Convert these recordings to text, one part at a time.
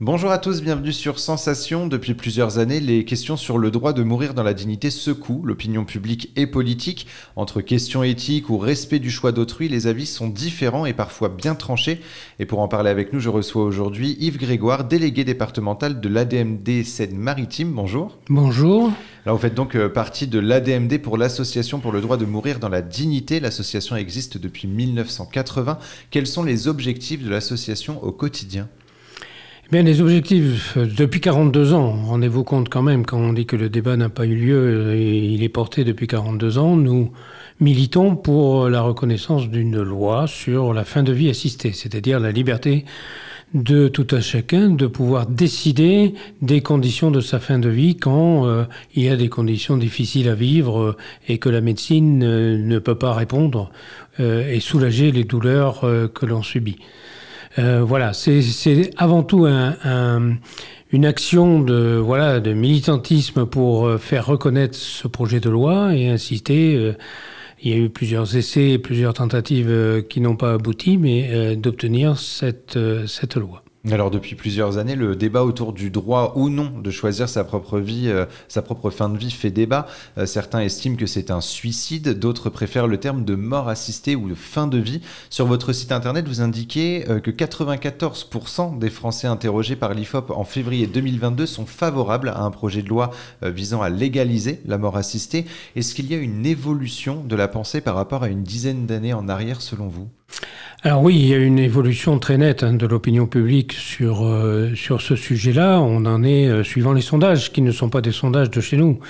Bonjour à tous, bienvenue sur Sensation. Depuis plusieurs années, les questions sur le droit de mourir dans la dignité secouent l'opinion publique et politique. Entre questions éthiques ou respect du choix d'autrui, les avis sont différents et parfois bien tranchés. Et pour en parler avec nous, je reçois aujourd'hui Yves Grégoire, délégué départemental de l'ADMD Seine-Maritime. Bonjour. Bonjour. Alors vous faites donc euh, partie de l'ADMD pour l'Association pour le droit de mourir dans la dignité. L'association existe depuis 1980. Quels sont les objectifs de l'association au quotidien les objectifs, euh, depuis 42 ans, rendez-vous compte quand même, quand on dit que le débat n'a pas eu lieu, euh, et il est porté depuis 42 ans, nous militons pour la reconnaissance d'une loi sur la fin de vie assistée, c'est-à-dire la liberté de tout un chacun de pouvoir décider des conditions de sa fin de vie quand euh, il y a des conditions difficiles à vivre et que la médecine ne peut pas répondre et soulager les douleurs que l'on subit. Euh, voilà, c'est avant tout une action de, voilà, de militantisme pour euh, faire reconnaître ce projet de loi et insister. Euh, il y a eu plusieurs essais, plusieurs tentatives qui n'ont pas abouti, mais d'obtenir cette, cette loi. Alors depuis plusieurs années, le débat autour du droit ou non de choisir sa propre vie, euh, sa propre fin de vie fait débat. Euh, certains estiment que c'est un suicide, d'autres préfèrent le terme de mort assistée ou de fin de vie. Sur votre site internet, vous indiquez euh, que 94% des Français interrogés par l'IFOP en février 2022 sont favorables à un projet de loi visant à légaliser la mort assistée. Est-ce qu'il y a une évolution de la pensée par rapport à une dizaine d'années en arrière selon vous alors oui, il y a une évolution très nette hein, de l'opinion publique sur, euh, sur ce sujet-là. On en est, euh, suivant les sondages, qui ne sont pas des sondages de chez nous,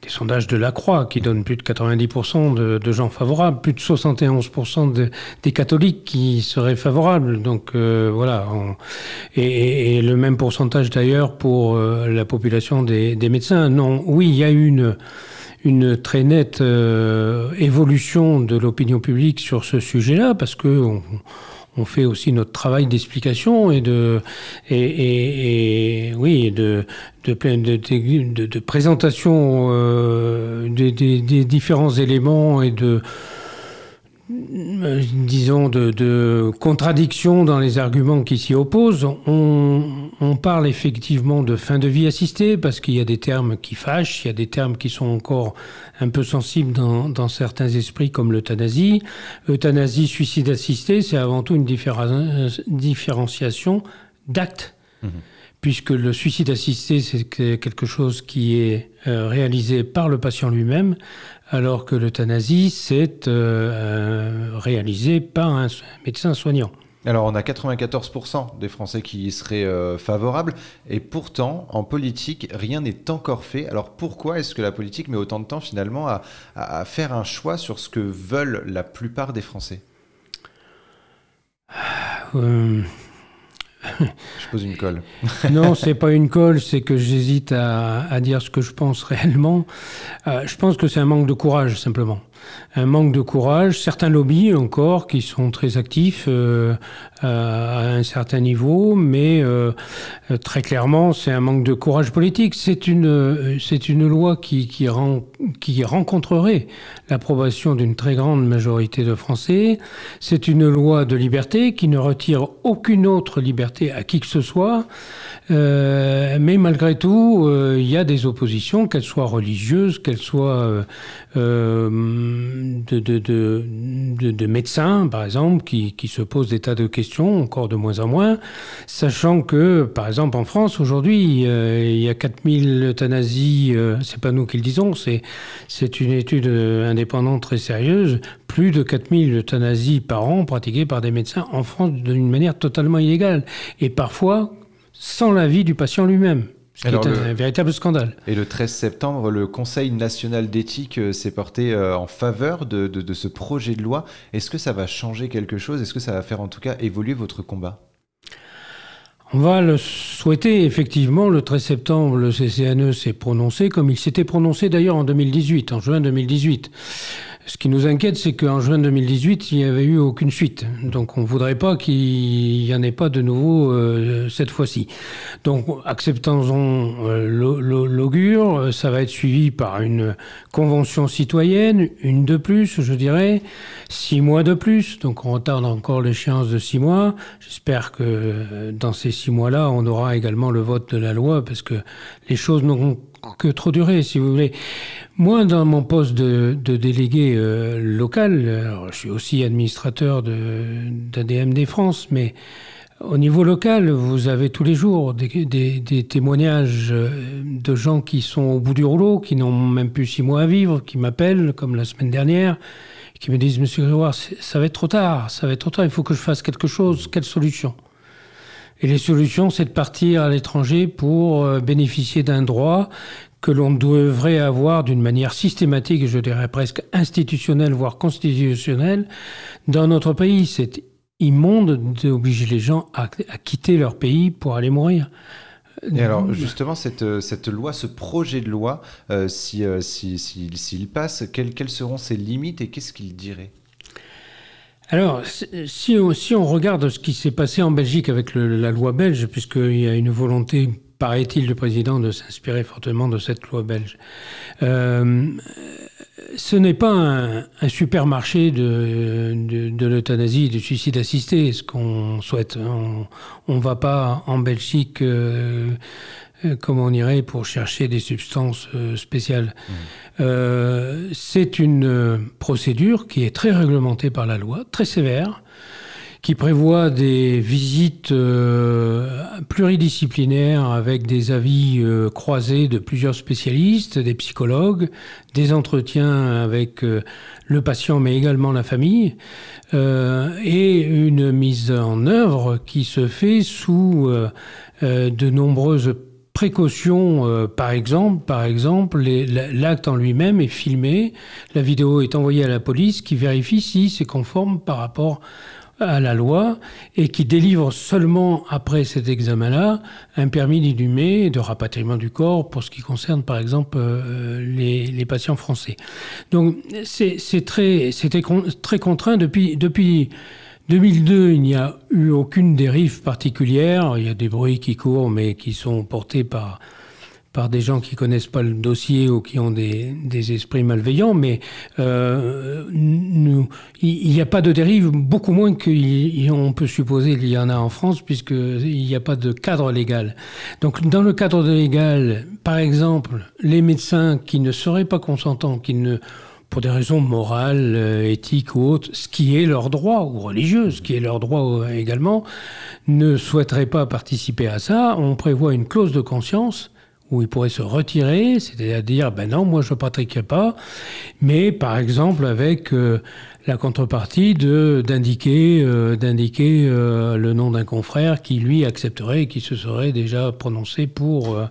des sondages de la Croix, qui donnent plus de 90% de, gens favorables, plus de 71% des catholiques qui seraient favorables. Donc euh, voilà, et, le même pourcentage d'ailleurs pour la population des, des médecins. Non, oui, il y a une une très nette euh, évolution de l'opinion publique sur ce sujet-là, parce que on, fait aussi notre travail d'explication et de et, et, oui de de, de, de présentation euh, des, des, des, différents éléments et de euh, disons, de, contradictions dans les arguments qui s'y opposent. On, parle effectivement de fin de vie assistée, parce qu'il y a des termes qui fâchent, il y a des termes qui sont encore un peu sensibles dans, certains esprits, comme l'euthanasie. Euthanasie, suicide assisté, c'est avant tout une différenciation d'actes. Mmh puisque le suicide assisté, c'est quelque chose qui est euh, réalisé par le patient lui-même, alors que l'euthanasie, c'est euh, euh, réalisé par un médecin soignant. Alors on a 94% des Français qui seraient favorables, et pourtant en politique, rien n'est encore fait. Alors pourquoi est-ce que la politique met autant de temps finalement à, faire un choix sur ce que veulent la plupart des Français je pose une colle. non, c'est pas une colle, c'est que j'hésite à, dire ce que je pense réellement. Euh, je pense que c'est un manque de courage, simplement un manque de courage, certains lobbies encore qui sont très actifs euh, à, un certain niveau, mais euh, très clairement c'est un manque de courage politique. C'est une, euh, c'est une loi qui, qui, qui rencontrerait l'approbation d'une très grande majorité de Français. C'est une loi de liberté qui ne retire aucune autre liberté à qui que ce soit. mais malgré tout, il y a des oppositions, qu'elles soient religieuses, qu'elles soient de, de, de, médecins, par exemple, qui, qui, se posent des tas de questions, encore de moins en moins, sachant que, par exemple, en France, aujourd'hui, euh, il y a 4000 euthanasies, euh, c'est pas nous qui le disons, c'est une étude euh, indépendante très sérieuse, plus de 4000 euthanasies par an pratiquées par des médecins en France d'une manière totalement illégale, et parfois sans l'avis du patient lui-même. C'est un véritable scandale. Et le 13 septembre, le Conseil national d'éthique euh, s'est porté euh, en faveur de, de, ce projet de loi. Est-ce que ça va changer quelque chose Est-ce que ça va faire en tout cas évoluer votre combat on va le souhaiter, effectivement. Le 13 septembre, le CCNE s'est prononcé, comme il s'était prononcé d'ailleurs en 2018, en juin 2018. Ce qui nous inquiète, c'est qu'en juin 2018, il n'y avait eu aucune suite. Donc on ne voudrait pas qu'il n'y en ait pas de nouveau euh, cette fois-ci. Donc acceptons-en euh, l'augure, euh, ça va être suivi par une convention citoyenne, une de plus, je dirais, six mois de plus. Donc on retarde encore l'échéance de six mois. J'espère que dans ces six mois-là, on aura également le vote de la loi, parce que les choses n'ont que trop durer, si vous voulez. Moi, dans mon poste de, délégué euh, local, je suis aussi administrateur d'ADM des France, mais au niveau local, vous avez tous les jours des, témoignages euh, de gens qui sont au bout du rouleau, qui n'ont même plus six mois à vivre, qui m'appellent, comme la semaine dernière, qui me disent Monsieur Grégoire, ça va être trop tard, ça va être trop tard, il faut que je fasse quelque chose, quelle solution et les solutions, c'est de partir à l'étranger pour euh, bénéficier d'un droit que l'on devrait avoir d'une manière systématique, je dirais presque institutionnelle, voire constitutionnelle, dans notre pays. C'est immonde d'obliger les gens à, quitter leur pays pour aller mourir. Et alors justement, cette, euh, cette loi, ce projet de loi, euh, s'il passe, quelles, quelles seront ses limites et qu'est-ce qu'il dirait alors, si on, regarde ce qui s'est passé en Belgique avec la loi belge, puisqu'il y a une volonté, paraît-il, du président de s'inspirer fortement de cette loi belge, euh, ce n'est pas un, supermarché de, de l'euthanasie, du suicide assisté, ce qu'on souhaite. On ne va pas en Belgique euh, euh, comment on irait pour chercher des substances euh, spéciales. Mmh. Euh, c'est une procédure qui est très réglementée par la loi, très sévère, qui prévoit des visites pluridisciplinaires avec des avis croisés de plusieurs spécialistes, des psychologues, des entretiens avec le patient mais également la famille, et une mise en œuvre qui se fait sous de nombreuses précaution, euh, par exemple, par exemple, l'acte en lui-même est filmé, la vidéo est envoyée à la police qui vérifie si c'est conforme par rapport à la loi et qui délivre seulement après cet examen-là un permis d'inhumer et de rapatriement du corps pour ce qui concerne par exemple euh, les, patients français. Donc c'est très, très contraint depuis, depuis 2002, il n'y a eu aucune dérive particulière. Il y a des bruits qui courent, mais qui sont portés par, par des gens qui connaissent pas le dossier ou qui ont des, esprits malveillants, mais euh, il n'y a pas de dérive, beaucoup moins qu'on peut supposer qu'il y en a en France, puisqu'il n'y a pas de cadre légal. Donc dans le cadre légal, par exemple, les médecins qui ne seraient pas consentants, qui ne pour des raisons morales, euh, éthiques ou autres, ce qui est leur droit, ou religieux, ce qui est leur droit euh, également, ne souhaiteraient pas participer à ça, on prévoit une clause de conscience où ils pourraient se retirer, c'est-à-dire ben non, moi je ne pratiquerai pas, mais par exemple avec euh, la contrepartie d'indiquer euh, euh, le nom d'un confrère qui lui accepterait et qui se serait déjà prononcé pour euh,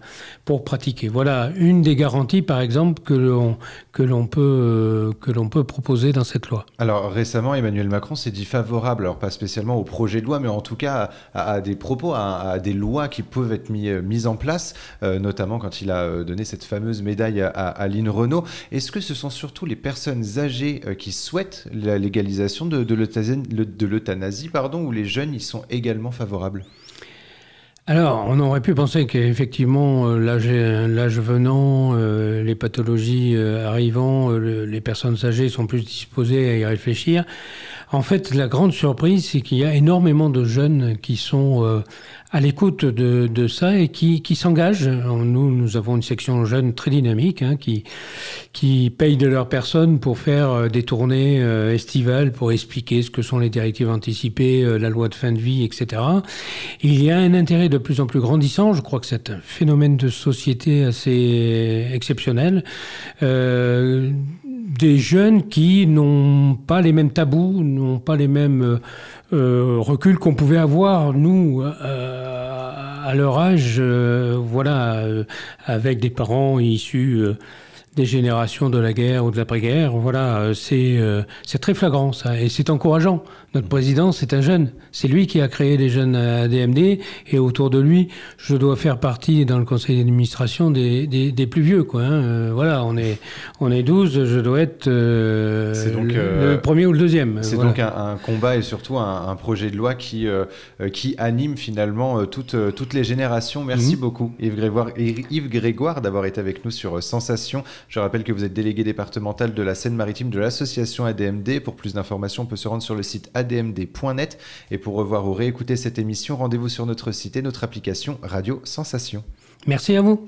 pour pratiquer. Voilà une des garanties par exemple que l'on peut peut proposer dans cette loi. Alors récemment Emmanuel Macron s'est dit favorable alors pas spécialement au projet de loi mais en tout cas à, des propos à, des lois qui peuvent être mises en place notamment quand il a donné cette fameuse médaille à, Aline Renaud. Est-ce que ce sont surtout les personnes âgées qui souhaitent la légalisation de, l'euthanasie, pardon, où les jeunes y sont également favorables alors, on aurait pu penser qu'effectivement, euh, l'âge venant, euh, les pathologies euh, arrivant, les personnes âgées sont plus disposées à y réfléchir. En fait, la grande surprise, c'est qu'il y a énormément de jeunes qui sont à l'écoute de, de, ça et qui, qui s'engagent. Nous, nous avons une section jeune très dynamique hein, qui, qui paye de leur personne pour faire euh, des tournées euh, estivales pour expliquer ce que sont les directives anticipées, euh, la loi de fin de vie, etc. Il y a un intérêt de plus en plus grandissant. Je crois que c'est un phénomène de société assez exceptionnel. Euh, des jeunes qui n'ont pas les mêmes tabous, n'ont pas les mêmes euh, euh, reculs qu'on pouvait avoir, nous, euh, à leur âge, voilà, avec des parents issus des générations de la guerre ou de l'après-guerre. Voilà, euh, c'est euh, c'est très flagrant ça, et c'est encourageant. Notre président, c'est un jeune. C'est lui qui a créé les jeunes à DMD, et autour de lui, je dois faire partie dans le conseil d'administration des, des, plus vieux. Quoi, hein. euh, voilà, on est, on est 12, je dois être donc, le, premier ou le deuxième. C'est donc un, combat et surtout un, projet de loi qui, qui anime finalement toutes, toutes les générations. Merci mhm. beaucoup Yves Grégoire, Yves Grégoire d'avoir été avec nous sur Sensation je rappelle que vous êtes délégué départemental de la Seine-Maritime de l'association ADMD. Pour plus d'informations, on peut se rendre sur le site admd.net. Et pour revoir ou réécouter cette émission, rendez-vous sur notre site et notre application Radio Sensation. Merci à vous.